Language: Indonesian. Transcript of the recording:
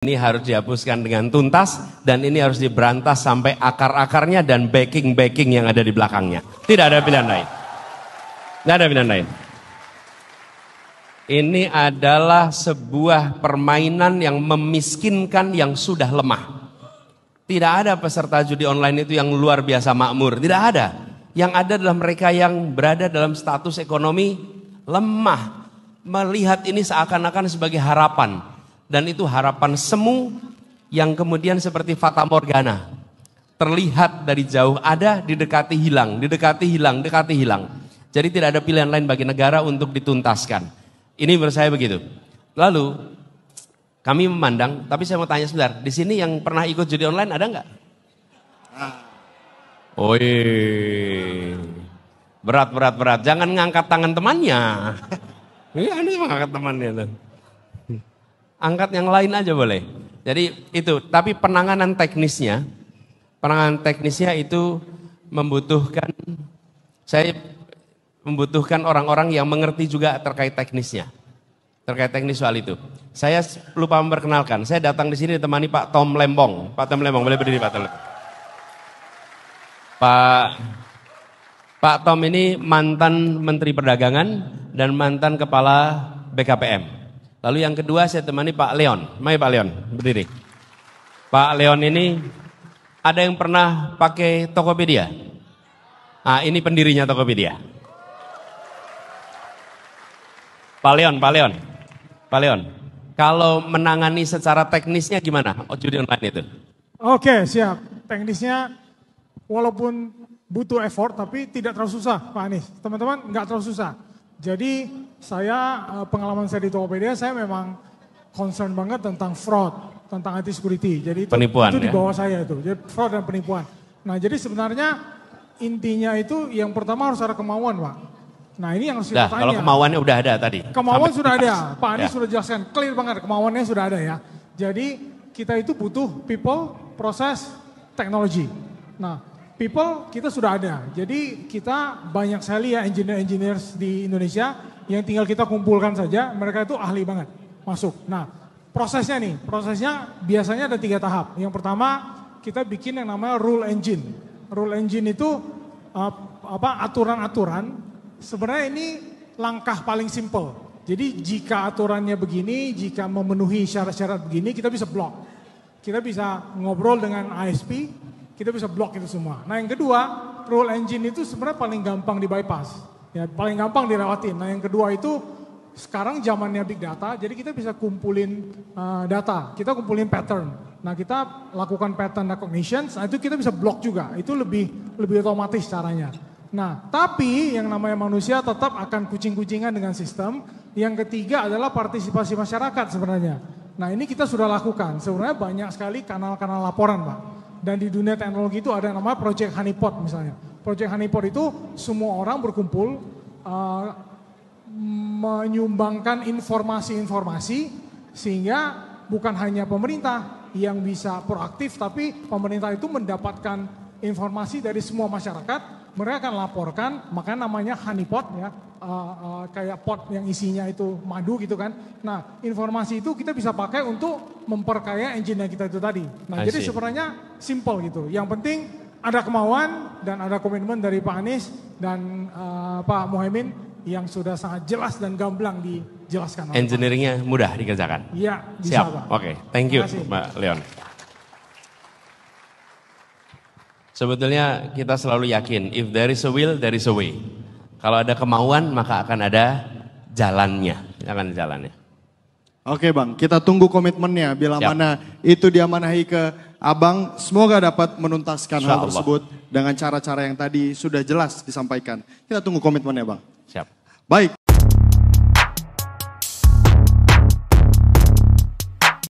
Ini harus dihapuskan dengan tuntas dan ini harus diberantas sampai akar-akarnya dan backing-backing yang ada di belakangnya. Tidak ada pilihan lain. Tidak ada pilihan lain. Ini adalah sebuah permainan yang memiskinkan yang sudah lemah. Tidak ada peserta judi online itu yang luar biasa makmur. Tidak ada. Yang ada adalah mereka yang berada dalam status ekonomi lemah. Melihat ini seakan-akan sebagai harapan dan itu harapan semu yang kemudian seperti fata morgana terlihat dari jauh ada didekati hilang didekati hilang dekati hilang jadi tidak ada pilihan lain bagi negara untuk dituntaskan ini menurut saya begitu lalu kami memandang tapi saya mau tanya sebentar di sini yang pernah ikut judi online ada nggak Oi, berat berat berat jangan ngangkat tangan temannya iya, ini mengangkat ngangkat temannya tuh angkat yang lain aja boleh. Jadi itu, tapi penanganan teknisnya, penanganan teknisnya itu membutuhkan, saya membutuhkan orang-orang yang mengerti juga terkait teknisnya, terkait teknis soal itu. Saya lupa memperkenalkan, saya datang di sini ditemani Pak Tom Lembong. Pak Tom Lembong, boleh berdiri Pak Tom Lembong. Pak Pak Tom ini mantan Menteri Perdagangan dan mantan Kepala BKPM. Lalu yang kedua saya temani Pak Leon. Mari Pak Leon, berdiri. Pak Leon ini ada yang pernah pakai Tokopedia? Ah, ini pendirinya Tokopedia. Pak Leon, Pak Leon. Pak Leon, kalau menangani secara teknisnya gimana oh, judi online itu? Oke, siap. Teknisnya walaupun butuh effort tapi tidak terlalu susah Pak Anies. Teman-teman nggak terlalu susah jadi saya eh, pengalaman saya di Tokopedia saya memang concern banget tentang fraud, tentang IT security. Jadi itu, penipuan, itu ya? di bawah saya itu. Jadi fraud dan penipuan. Nah, jadi sebenarnya intinya itu yang pertama harus ada kemauan, Pak. Nah, ini yang harus kita tanya. Kalau kemauannya udah ada tadi. Kemauan Sampai sudah ada. Pak Anies ya. sudah jelaskan clear banget kemauannya sudah ada ya. Jadi kita itu butuh people, proses, teknologi. Nah, people kita sudah ada. Jadi kita banyak sekali ya engineer-engineers di Indonesia yang tinggal kita kumpulkan saja, mereka itu ahli banget masuk. Nah, prosesnya nih, prosesnya biasanya ada tiga tahap. Yang pertama kita bikin yang namanya rule engine. Rule engine itu eh, apa aturan-aturan. Sebenarnya ini langkah paling simple. Jadi jika aturannya begini, jika memenuhi syarat-syarat begini, kita bisa block. Kita bisa ngobrol dengan ISP, kita bisa blok itu semua. Nah yang kedua, rule engine itu sebenarnya paling gampang di bypass. Ya, paling gampang dirawatin. Nah yang kedua itu sekarang zamannya big data, jadi kita bisa kumpulin uh, data, kita kumpulin pattern. Nah kita lakukan pattern recognition, nah itu kita bisa blok juga. Itu lebih lebih otomatis caranya. Nah, tapi yang namanya manusia tetap akan kucing-kucingan dengan sistem. Yang ketiga adalah partisipasi masyarakat sebenarnya. Nah, ini kita sudah lakukan. Sebenarnya banyak sekali kanal-kanal laporan, Pak. Dan di dunia teknologi itu ada nama Project Honeypot misalnya. Project Honeypot itu semua orang berkumpul uh, menyumbangkan informasi-informasi sehingga bukan hanya pemerintah yang bisa proaktif tapi pemerintah itu mendapatkan informasi dari semua masyarakat mereka akan laporkan, maka namanya honeypot ya, uh, uh, kayak pot yang isinya itu madu gitu kan. Nah, informasi itu kita bisa pakai untuk memperkaya engine kita itu tadi. Nah, I jadi see. sebenarnya simple gitu. Yang penting ada kemauan dan ada komitmen dari Pak Anies dan uh, Pak Mohaimin yang sudah sangat jelas dan gamblang dijelaskan. Engineeringnya mudah dikerjakan. Iya, Siap. Oke, okay. thank you Mbak Leon. Sebetulnya kita selalu yakin, if there is a will, there is a way. Kalau ada kemauan, maka akan ada jalannya, akan jalannya. Oke bang, kita tunggu komitmennya bila Siap. mana itu diamanahi ke abang. Semoga dapat menuntaskan hal tersebut dengan cara-cara yang tadi sudah jelas disampaikan. Kita tunggu komitmennya bang. Siap. Baik.